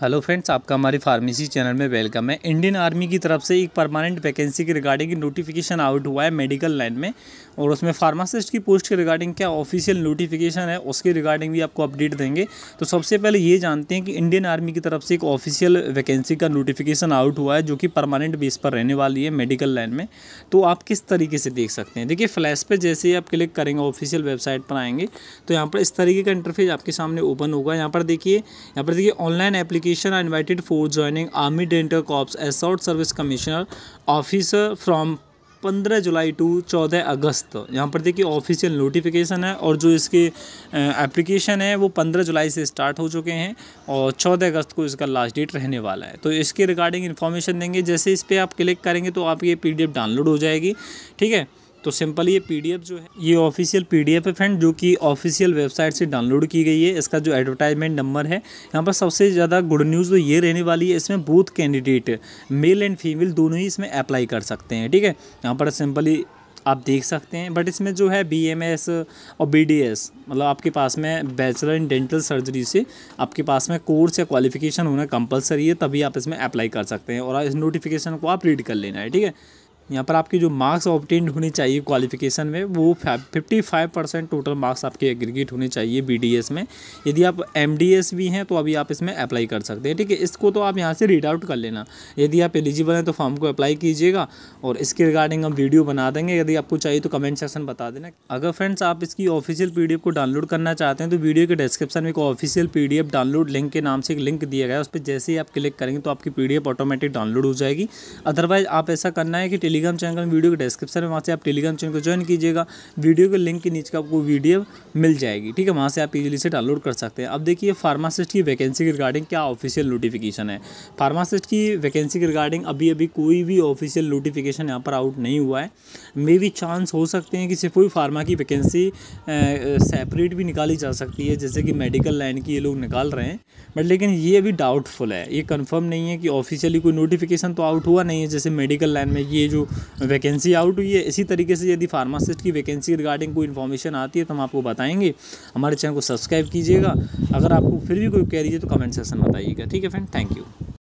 hello friends आपका हमारी pharmacy channel में वेलकम है इंडियन आर्मी की तरफ से एक परमानेंट वैकेंसी के रिगार्डिंग नोटिफिकेशन आउट हुआ है मेडिकल लाइन में और उसमें फार्मासिस्ट की पोस्ट के रिगार्डिंग क्या ऑफिशियल नोटिफिकेशन है उसके रिगार्डिंग भी आपको अपडेट देंगे तो सबसे पहले ये जानते हैं कि इंडियन आर्मी की तरफ से एक ऑफिशियल वैकेंसी का नोटिफिकेशन आउट हुआ है जो कि परमानेंट बेस पर रहने वाली है मेडिकल लाइन में तो आप किस तरीके से देख सकते हैं देखिए फ्लैश पर जैसे ही आप क्लिक करेंगे ऑफिशियल वेबसाइट पर आएंगे तो यहाँ पर इस तरीके का इंटरफेस आपके सामने ओपन होगा यहाँ पर देखिए यहाँ पर देखिए online application application are invited for joining Army Dental Corps as service Service Commissioner Officer from 15 July to 14 August यहाँ पर देखिए ऑफिशियल नोटिफिकेशन है और जो इसके एप्लीकेशन है वो 15 जुलाई से स्टार्ट हो चुके हैं और 14 अगस्त को इसका लास्ट डेट रहने वाला है तो इसके रिगार्डिंग इन्फॉर्मेशन देंगे जैसे इस पर आप क्लिक करेंगे तो आपकी ये पी डाउनलोड हो जाएगी ठीक है तो सिंपल ये पीडीएफ जो है ये ऑफिशियल पीडीएफ है फ्रेंड जो कि ऑफिशियल वेबसाइट से डाउनलोड की गई है इसका जो एडवर्टाइजमेंट नंबर है यहाँ पर सबसे ज़्यादा गुड न्यूज़ तो ये रहने वाली है इसमें both candidate male and female दोनों ही इसमें अप्लाई कर सकते हैं ठीक है यहाँ पर सिंपली आप देख सकते हैं बट इसमें जो है बी एम एस और बी डी एस मतलब आपके पास में बैचलर इन डेंटल सर्जरी से आपके पास में कोर्स या क्वालिफिकेशन होना कंपलसरी है तभी आप इसमें अप्लाई कर सकते हैं और इस नोटिफिकेशन को आप रीड कर लेना है ठीक है यहाँ पर आपकी जो मार्क्स ऑप्टेंड होने चाहिए क्वालिफिकेशन में वो fifty five percent total marks आपके एग्रीगेट होने चाहिए बीडीएस में यदि आप एमडीएस भी हैं तो अभी आप इसमें अप्लाई कर सकते हैं ठीक है इसको तो आप यहाँ से रीड आउट कर लेना यदि आप एलिजिबल हैं तो फॉर्म को अप्लाई कीजिएगा और इसके रिगार्डिंग हम वीडियो बना देंगे यदि आपको चाहिए तो कमेंट सेक्शन बता देना अगर फ्रेंड्स आप इसकी ऑफिशियल पी को डाउनलोड करना चाहते हैं तो वीडियो के डिस्क्रिप्शन में एक ऑफिशियल पी डाउनलोड लिंक के नाम से एक लिंक दिया गया है उस पर जैसे ही आप क्लिक करेंगे तो आपकी पी ऑटोमेटिक डाउनलोड हो जाएगी अदरवाइज आप ऐसा करना है कि टेलीग्राम चैनल का वीडियो के डिस्क्रिप्शन में वहाँ से आप टेलीग्राम चैनल को ज्वाइन कीजिएगा वीडियो के लिंक के नीचे आपको वीडियो मिल जाएगी ठीक है वहाँ से आप इजीली से डाउनलोड कर सकते हैं अब देखिए फार्मासिस्ट की वैकेंसी के रिगार्डिंग क्या ऑफिशियल नोटिफिकेशन है फार्मासिस्ट की वैकेंसी के रिगार्डिंग अभी अभी कोई भी ऑफिशियल नोटिफिकेशन यहाँ पर आउट नहीं हुआ है मे भी चांस हो सकते हैं कि सिर्फ कोई फार्मा की वैकेंसी सेपरेट भी निकाली जा सकती है जैसे कि मेडिकल लाइन की ये लोग निकाल रहे हैं बट लेकिन ये अभी डाउटफुल है ये कन्फर्म नहीं है कि ऑफिशियली कोई नोटिफिकेशन तो आउट हुआ नहीं है जैसे मेडिकल लाइन में ये जो वैकेंसी आउट हुई है इसी तरीके से यदि फार्मासिस्ट की वैकेंसी रिगार्डिंग कोई इन्फॉर्मेशन आती है तो हम आपको बताएंगे हमारे चैनल को सब्सक्राइब कीजिएगा अगर आपको फिर भी कोई कह रही है तो कमेंट सेक्शन बताइएगा ठीक है फ्रेंड थैंक यू